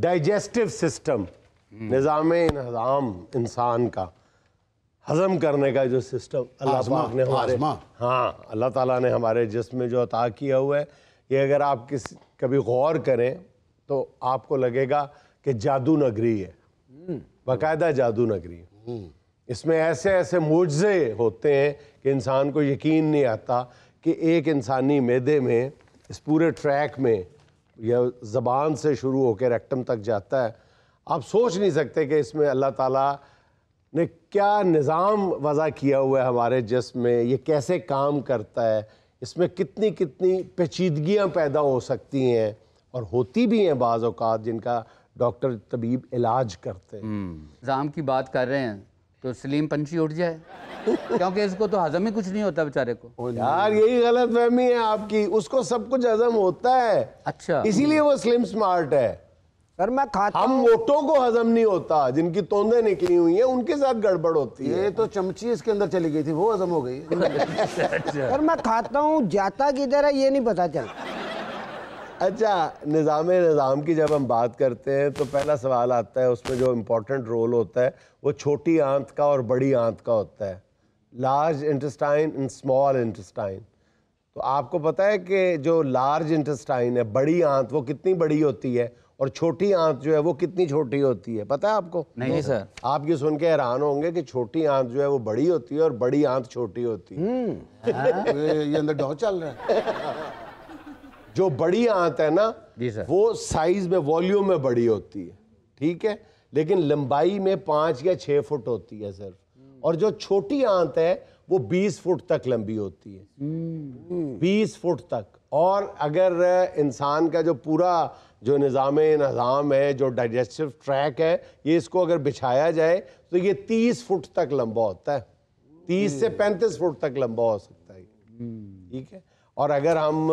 Digestive system निज़ाम इनहदाम इंसान का हज़म करने का जो सिस्टम अल्लाह पाक ने हमारे हाँ अल्लाह ताला ने हमारे जिसम जो अता किया हुआ है ये अगर आप किस कभी गौर करें तो आपको लगेगा कि जादू नगरी है बाकायदा जादू नगरी है इसमें ऐसे ऐसे मुआजे होते हैं कि इंसान को यकीन नहीं आता कि एक इंसानी मैदे में इस पूरे ट्रैक में या ज़बान से शुरू होकर रेक्टम तक जाता है आप सोच नहीं सकते कि इसमें अल्लाह ताला ने क्या निज़ाम वज़ा किया हुआ है हमारे जिसम में ये कैसे काम करता है इसमें कितनी कितनी पेचीदगियाँ पैदा हो सकती हैं और होती भी हैं बाज़ात जिनका डॉक्टर तबीब इलाज करते हैं हम्म। निजाम की बात कर रहे हैं तो सलीम पंछी उठ जाए क्योंकि इसको तो हजम ही कुछ नहीं होता बेचारे को यार यही गलत फहमी है आपकी उसको सब कुछ हजम होता है अच्छा इसीलिए वो स्लिम स्मार्ट है सर मैं खाता हम मोटो को हजम नहीं होता जिनकी तोंदे निकली हुई है उनके साथ गड़बड़ होती है ये तो चमची इसके अंदर चली गई थी वो हजम हो गई अच्छा। सर मैं खाता हूँ जाता किधर है ये नहीं पता क्या अच्छा निज़ाम निज़ाम की जब हम बात करते हैं तो पहला सवाल आता है उसमें जो इम्पोर्टेंट रोल होता है वो छोटी आंत का और बड़ी आंत का होता है large intestine and small intestine तो आपको पता है कि जो लार्ज इंटेस्टाइन है बड़ी आंत वो कितनी बड़ी होती है और छोटी आंत जो है वो कितनी छोटी होती है पता है आपको नहीं सर आप ये सुन के हैरान होंगे कि छोटी आंत जो है वो बड़ी होती है और बड़ी आंत छोटी होती है हम्म। ये अंदर डॉ चल रहा है जो बड़ी आंत है ना जी सर वो साइज में वॉल्यूम में बड़ी होती है ठीक है लेकिन लंबाई में पांच या छह फुट होती है सिर्फ और जो छोटी आंत है वो 20 फुट तक लंबी होती है हम्म। बीस 20 फुट तक और अगर इंसान का जो पूरा जो निज़ाम नज़ाम है जो डाइजेस्टिव ट्रैक है ये इसको अगर बिछाया जाए तो ये 30 फुट तक लंबा होता है 30 से 35 हम्म। फुट तक लंबा हो सकता है हम्म। ठीक है और अगर हम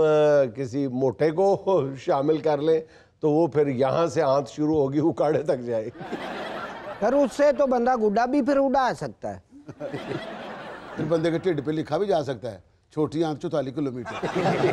किसी मोटे को शामिल कर लें तो वो फिर यहाँ से आंत शुरू होगी उकाड़े तक जाएगी फिर उससे तो बंदा गुड्डा भी फिर उड़ा सकता है फिर बंदे के ढिड पे लिखा भी जा सकता है छोटी आंख चौतालीस किलोमीटर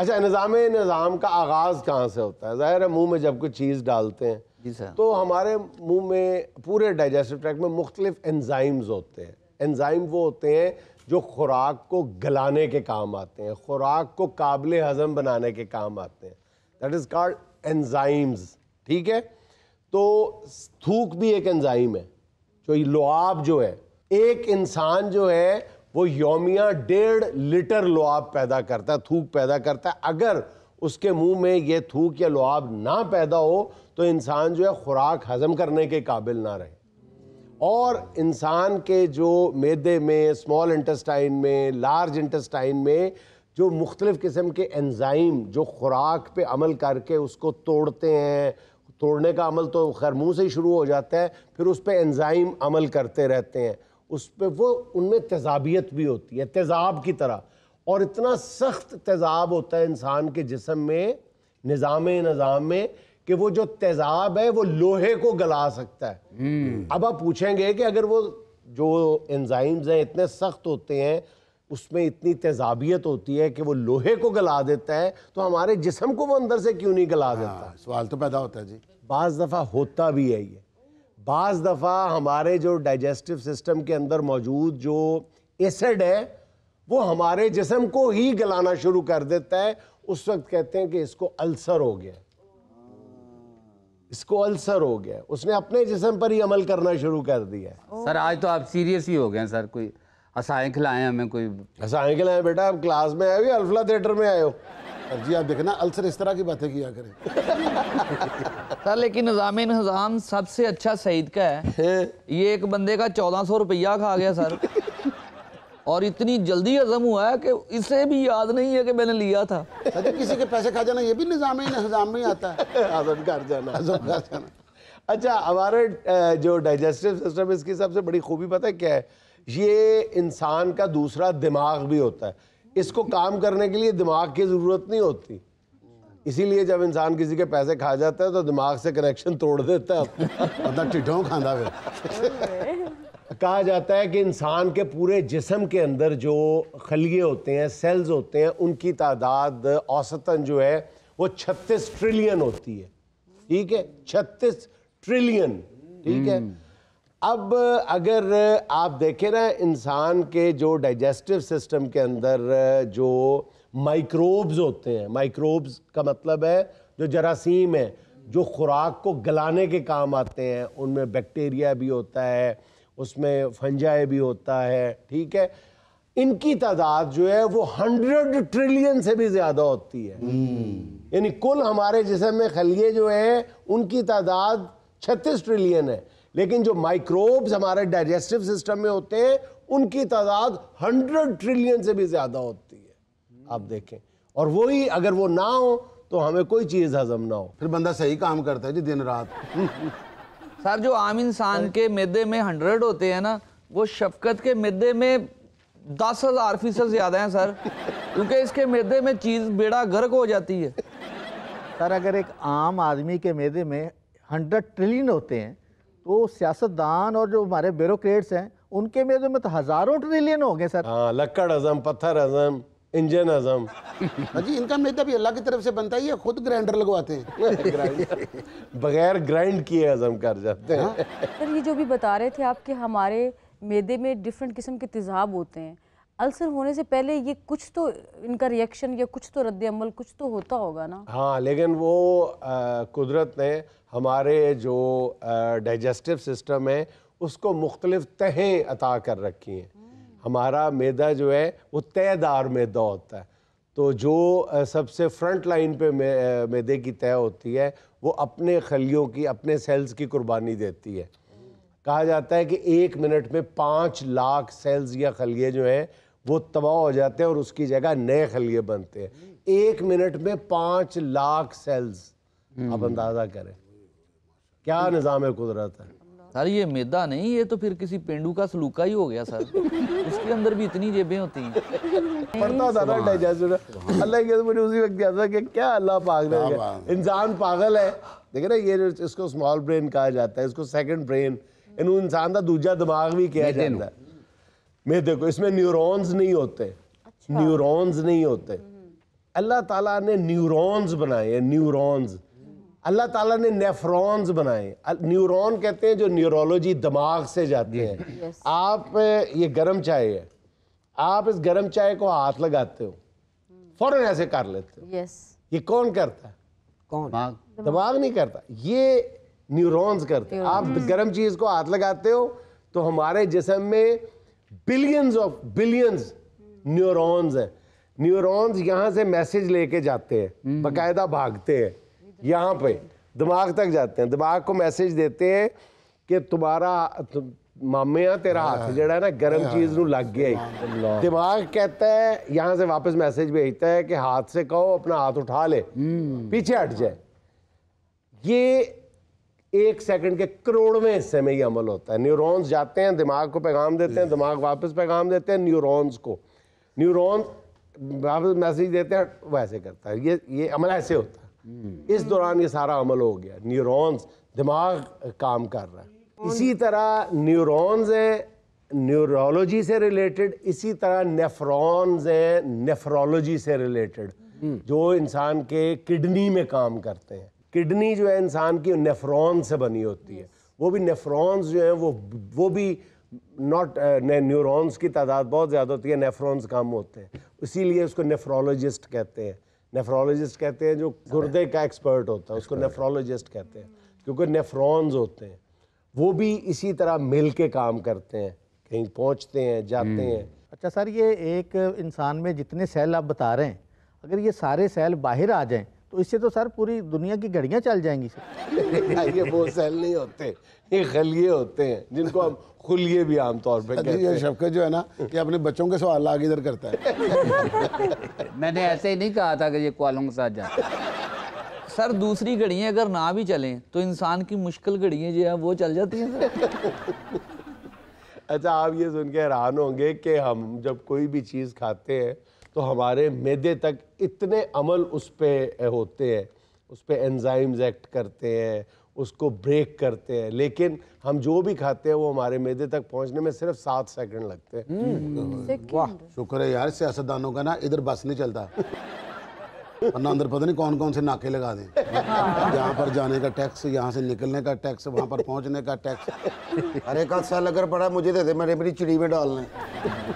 अच्छा निज़ाम निज़ाम का आगाज़ कहाँ से होता है ज़ाहिर है मुंह में जब कोई चीज़ डालते हैं जी सर तो हमारे मुंह में पूरे डाइजेस्टिव ट्रैक में मुख्तलिफ एंजाइम्स होते हैं एनजाइम वो होते हैं जो खुराक को गलाने के काम आते हैं खुराक को काबिल हज़म बनाने के काम आते हैं दैट इज़ कॉल्ड एंजाइम्स ठीक है तो थूक भी एक एंजाइम है जो लोआब जो है एक इंसान जो है वो योमिया डेढ़ लीटर लोआब पैदा करता है थूक पैदा करता है अगर उसके मुंह में ये थूक या लोआब ना पैदा हो तो इंसान जो है खुराक हजम करने के काबिल ना रहे और इंसान के जो मैदे में स्मॉल इंटेस्टाइन में लार्ज इंटेस्टाइन में जो मुख्तलिफ़ किस्म के एंज़ाइम जो खुराक पे अमल करके उसको तोड़ते हैं तोड़ने का अमल तो खैर मुँह से ही शुरू हो जाता है फिर उस पर एंजाइम अमल करते रहते हैं उस पर वो उनमें तेजाबियत भी होती है तेज़ाब की तरह और इतना सख्त तेज़ाब होता है इंसान के जिसम में निज़ाम निज़ाम में कि वो जो तेज़ाब है वो लोहे को गला सकता है हम्म। अब आप पूछेंगे कि अगर वो जो एंजाइम्स हैं इतने सख्त होते हैं उसमें इतनी तेजाबियत होती है कि वो लोहे को गला देता है तो हमारे जिसम को वो अंदर से क्यों नहीं गला हाँ, देता सवाल तो पैदा होता है जी बाज़ दफ़ा होता भी है ये बाज़ दफ़ा हमारे जो डाइजेस्टिव सिस्टम के अंदर मौजूद जो एसिड है वो हमारे जिसम को ही गलाना शुरू कर देता है उस वक्त कहते हैं कि इसको अल्सर हो गया इसको अल्सर हो गया उसने अपने जिसम पर ही अमल करना शुरू कर दिया है सर आज तो आप सीरियस ही हो गए सर कोई हंसाएं खिलाएं हमें कोई हंसाएं खिलाएं बेटा आप क्लास में आए हो या अल्फला थिएटर में आए हो जी आप देखना अल्सर इस तरह की बातें किया करें सर लेकिन निज़ाम निज़ाम सबसे अच्छा सईद का है ये एक बंदे का चौदह सौ रुपया खा गया सर और इतनी जल्दी हजम हुआ है कि इसे भी याद नहीं है कि मैंने लिया था अच्छा, किसी के पैसे खा जाना ये भी निज़ाम निज़ाम में आता है हजम हाँ, कर तो जाना हजम कर जाना अच्छा हमारे जो डाइजेस्टिव सिस्टम इसकी सबसे बड़ी खूबी पता है क्या है ये इंसान का दूसरा दिमाग भी होता है इसको काम करने के लिए दिमाग की ज़रूरत नहीं होती इसीलिए जब इंसान किसी के पैसे खा जाता है तो दिमाग से कनेक्शन तोड़ देता है अपना टिड्डों फिर कहा जाता है कि इंसान के पूरे जिसम के अंदर जो खलिए होते हैं सेल्स होते हैं उनकी तादाद औसतन जो है वो 36 ट्रिलियन होती है ठीक है 36 ट्रिलियन ठीक है हम्म। अब अगर आप देखें ना इंसान के जो डाइजेस्टिव सिस्टम के अंदर जो माइक्रोब्स होते हैं माइक्रोब्स का मतलब है जो जरासीम है जो खुराक को गलाने के काम आते हैं उनमें बैक्टीरिया भी होता है उसमें फंजाए भी होता है ठीक है इनकी तादाद जो है वो हंड्रेड ट्रिलियन से भी ज़्यादा होती है हम्म। यानी कुल हमारे जिसम में खलिए जो है उनकी तादाद छत्तीस ट्रिलियन है लेकिन जो माइक्रोब्स हमारे डाइजेस्टिव सिस्टम में होते हैं उनकी तादाद हंड्रेड ट्रिलियन से भी ज़्यादा होती है आप देखें और वही अगर वो ना हो तो हमें कोई चीज़ हजम ना हो फिर बंदा सही काम करता है जी दिन रात सर जो आम इंसान के मैदे में हंड्रेड होते हैं ना वो शफकत के मैदे में दस हज़ार फीसद ज़्यादा हैं सर क्योंकि इसके मैदे में चीज़ बेड़ा गर्क हो जाती है सर अगर एक आम आदमी के मैदे में हंड्रेड ट्रिलियन होते हैं तो सियासतदान और जो हमारे ब्यूरोक्रेट्स हैं उनके मेरे में तो मतलब हज़ारों ट्रिलियन हो गए सर हाँ लक्कड़ अजम पत्थर अजम इंजन अजम हाँ जी इनका मैदा भी अल्लाह की तरफ से बनता ही है खुद ग्राइंडर लगवाते हैं बगैर ग्राइंड किए अजम कर जाते हैं हाँ। सर ये जो भी बता रहे थे आपके हमारे मैदे में डिफरेंट किस्म के तेज़ाब होते हैं अल्सर होने से पहले ये कुछ तो इनका रिएक्शन या कुछ तो रद्द अमल कुछ तो होता होगा ना हाँ लेकिन वो कुदरत ने हमारे जो डाइजेस्टिव सिस्टम है उसको मुख्तलिफ तहें अता कर रखी हैं हमारा मैदा जो है वो तयदार मैदा होता है तो जो सबसे फ्रंट लाइन पे मैदे की तय होती है वो अपने खलियों की अपने सेल्स की कुर्बानी देती है कहा जाता है कि एक मिनट में पाँच लाख सेल्स या खलिए जो हैं वो तबाह हो जाते हैं और उसकी जगह नए खलिए बनते हैं एक मिनट में पांच लाख सेल्स आप हम्म। अंदाज़ा करें क्या निज़ाम कुदरत है सर ये मैदा नहीं ये तो फिर किसी पेंडू का सलूका ही हो गया सर उसके अंदर भी इतनी जेबें होती हैं पढ़ता ज़्यादा डाइजेस्ट अल्लाह के मुझे उसी वक्त याद था कि क्या अल्लाह पागल है इंसान पागल है देखिए ना ये इसको स्मॉल ब्रेन कहा जाता है इसको सेकंड ब्रेन इन इंसान का दूजा दिमाग भी किया जाता है में देखो इसमें न्यूरॉन्स नहीं होते अच्छा। न्यूरॉन्स नहीं होते हम्म। अल्लाह ताला ने न्यूरॉन्स बनाए हैं न्यूरॉन्स अल्लाह ताला ने नेफ्रॉन्स बनाए न्यूरॉन कहते हैं जो न्यूरोलॉजी दिमाग से जाती है आप ये गर्म चाय है आप इस गर्म चाय को हाथ लगाते हो हम्म। फौरन ऐसे कर लेते हो ये कौन करता है कौन दिमाग नहीं करता ये न्यूरॉन्स करते हैं आप गर्म चीज़ को हाथ लगाते हो तो हमारे जिसम में बिलियंस ऑफ बिलियंस न्यूरॉन्स हैं न्यूरॉन्स यहाँ से मैसेज लेके जाते हैं हम्म। बाकायदा भागते हैं यहाँ पे दिमाग तक जाते हैं दिमाग को मैसेज देते हैं कि तुम्हारा मामे या तेरा हाथ हाँ। जड़ा है ना गर्म हाँ। चीज़ ਚੀਜ਼ लग गया है तो दिमाग कहता है यहाँ से वापस मैसेज भेजता है कि हाथ से कहो अपना हाथ उठा ले हम्म। पीछे हट जाए ये एक सेकंड के करोड़वें हिस्से में ये अमल होता है न्यूरॉन्स जाते हैं दिमाग को पैगाम देते हैं दिमाग वापस पैगाम देते हैं न्यूरॉन्स को न्यूरॉन्स वापस मैसेज देते हैं वैसे करता है ये ये अमल ऐसे होता है हम्म। इस दौरान ये सारा अमल हो गया न्यूरॉन्स दिमाग काम कर रहा है इसी तरह न्यूरॉन्स हैं न्यूरोलॉजी से रिलेटेड इसी तरह नेफ्रॉन्स हैं नेफ्रोलॉजी से रिलेटेड हम्म। जो इंसान के किडनी में काम करते हैं किडनी जो है इंसान की नेफ्रॉन से बनी होती है वो भी नेफ्रॉन्स जो हैं वो वो भी नॉट uh, न्यूरॉन्स की तादाद बहुत ज़्यादा होती है नेफ्रॉन्स कम होते हैं इसीलिए उसको नेफ्रोलॉजिस्ट कहते हैं नेफ्रोलॉजिस्ट कहते हैं जो गुर्दे का एक्सपर्ट होता है उसको नेफ्रोलॉजिस्ट कहते हैं क्योंकि नेफ्रॉन्स होते हैं वो भी इसी तरह मिल के काम करते हैं कहीं पहुँचते हैं जाते हैं hmm. अच्छा सर ये एक इंसान में जितने सेल आप बता रहे हैं अगर ये सारे सेल बाहर आ जाएँ तो इससे तो सर पूरी दुनिया की घड़ियाँ चल जाएंगी सर ये वो सेल नहीं होते ये खलिए होते हैं जिनको हम खुलिए भी आमतौर पर कहते जो है ना ये अपने बच्चों के सवाल आगे इधर करता है मैंने ऐसे ही नहीं कहा था कि ये क्वालों के साथ जाए सर दूसरी घड़ियाँ अगर ना भी चलें तो इंसान की मुश्किल घड़ियाँ जो है वो चल जाती हैं सर अच्छा आप ये सुन के हैरान होंगे कि हम जब कोई भी चीज़ खाते हैं तो हमारे मैदे तक इतने अमल उस पर होते हैं उस पर एनजाइम्स एक्ट करते हैं उसको ब्रेक करते हैं लेकिन हम जो भी खाते हैं वो हमारे मैदे तक पहुंचने में सिर्फ सात सेकंड लगते हैं हम्म। हम्म। वाह शुक्र है यार सियासतदानों का ना इधर बस नहीं चलता वरना अंदर पता नहीं कौन कौन से नाके लगा दें यहाँ पर जाने का टैक्स यहाँ से निकलने का टैक्स वहाँ पर पहुँचने का टैक्स अरे कल साल अगर पड़ा मुझे दे दे मेरे मेरी चिड़ी में डालने